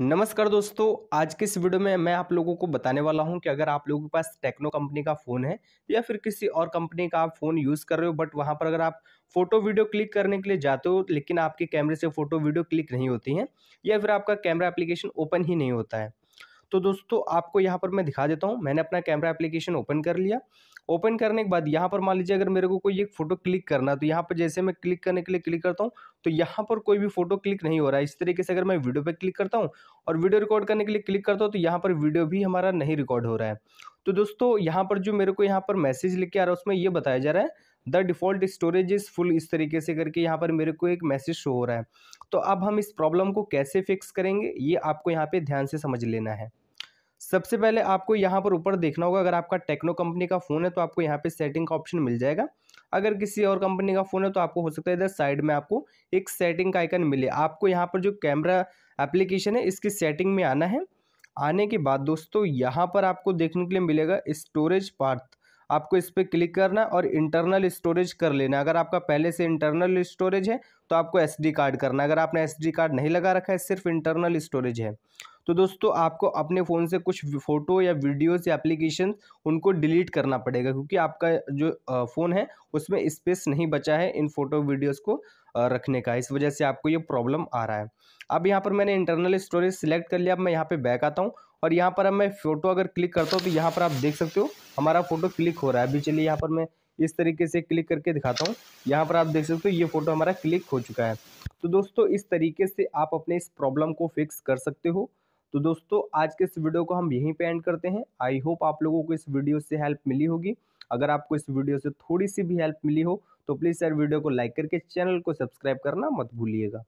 नमस्कार दोस्तों आज के इस वीडियो में मैं आप लोगों को बताने वाला हूं कि अगर आप लोगों के पास टेक्नो कंपनी का फ़ोन है या फिर किसी और कंपनी का आप फ़ोन यूज़ कर रहे हो बट वहां पर अगर आप फ़ोटो वीडियो क्लिक करने के लिए जाते हो लेकिन आपके कैमरे से फ़ोटो वीडियो क्लिक नहीं होती हैं या फिर आपका कैमरा एप्लीकेशन ओपन ही नहीं होता है तो दोस्तों आपको यहाँ पर मैं दिखा देता हूँ मैंने अपना कैमरा एप्लीकेशन ओपन कर लिया ओपन करने के बाद यहाँ पर मान लीजिए अगर मेरे को कोई एक फ़ोटो क्लिक करना तो यहाँ पर जैसे मैं क्लिक करने के लिए क्लिक करता हूँ तो यहाँ पर कोई भी फोटो क्लिक नहीं हो रहा है इस तरीके से अगर मैं वीडियो पर क्लिक करता हूँ और वीडियो रिकॉर्ड करने के लिए क्लिक करता हूँ तो यहाँ पर वीडियो भी हमारा नहीं रिकॉर्ड हो रहा है तो दोस्तों यहाँ पर जो मेरे को यहाँ पर मैसेज लिख के आ रहा है उसमें ये बताया जा रहा है the default storage is full इस तरीके से करके यहाँ पर मेरे को एक मैसेज शो हो रहा है तो अब हम इस प्रॉब्लम को कैसे फिक्स करेंगे ये आपको यहाँ पर ध्यान से समझ लेना है सबसे पहले आपको यहाँ पर ऊपर देखना होगा अगर आपका टेक्नो कंपनी का फ़ोन है तो आपको यहाँ पे सेटिंग का ऑप्शन मिल जाएगा अगर किसी और कंपनी का फ़ोन है तो आपको हो सकता है इधर साइड में आपको एक सेटिंग का आइकन मिले आपको यहाँ पर जो कैमरा एप्लीकेशन है इसकी सेटिंग में आना है आने के बाद दोस्तों यहाँ पर आपको देखने के लिए मिलेगा स्टोरेज पार्थ आपको इस पर क्लिक करना और इंटरनल स्टोरेज कर लेना अगर आपका पहले से इंटरनल स्टोरेज है तो आपको एसडी कार्ड करना अगर आपने एसडी कार्ड नहीं लगा रखा है सिर्फ इंटरनल स्टोरेज है तो दोस्तों आपको अपने फ़ोन से कुछ फ़ोटो या वीडियोज़ या एप्लीकेशन उनको डिलीट करना पड़ेगा क्योंकि आपका जो फ़ोन है उसमें स्पेस नहीं बचा है इन फ़ोटो वीडियोज़ को रखने का इस वजह से आपको ये प्रॉब्लम आ रहा है अब यहाँ पर मैंने इंटरनल स्टोरेज सिलेक्ट कर लिया अब मैं यहाँ पर बैक आता हूँ और यहाँ पर अब मैं फ़ोटो अगर क्लिक करता हूँ तो यहाँ पर आप देख सकते हो हमारा फ़ोटो क्लिक हो रहा है अभी चलिए यहाँ पर मैं इस तरीके से क्लिक करके दिखाता हूँ यहाँ पर आप देख सकते हो ये फ़ोटो हमारा क्लिक हो चुका है तो दोस्तों इस तरीके से आप अपने इस प्रॉब्लम को फिक्स कर सकते हो तो दोस्तों आज के इस वीडियो को हम यहीं पे एंड करते हैं आई होप आप लोगों को इस वीडियो से हेल्प मिली होगी अगर आपको इस वीडियो से थोड़ी सी भी हेल्प मिली हो तो प्लीज़ सर वीडियो को लाइक करके चैनल को सब्सक्राइब करना मत भूलिएगा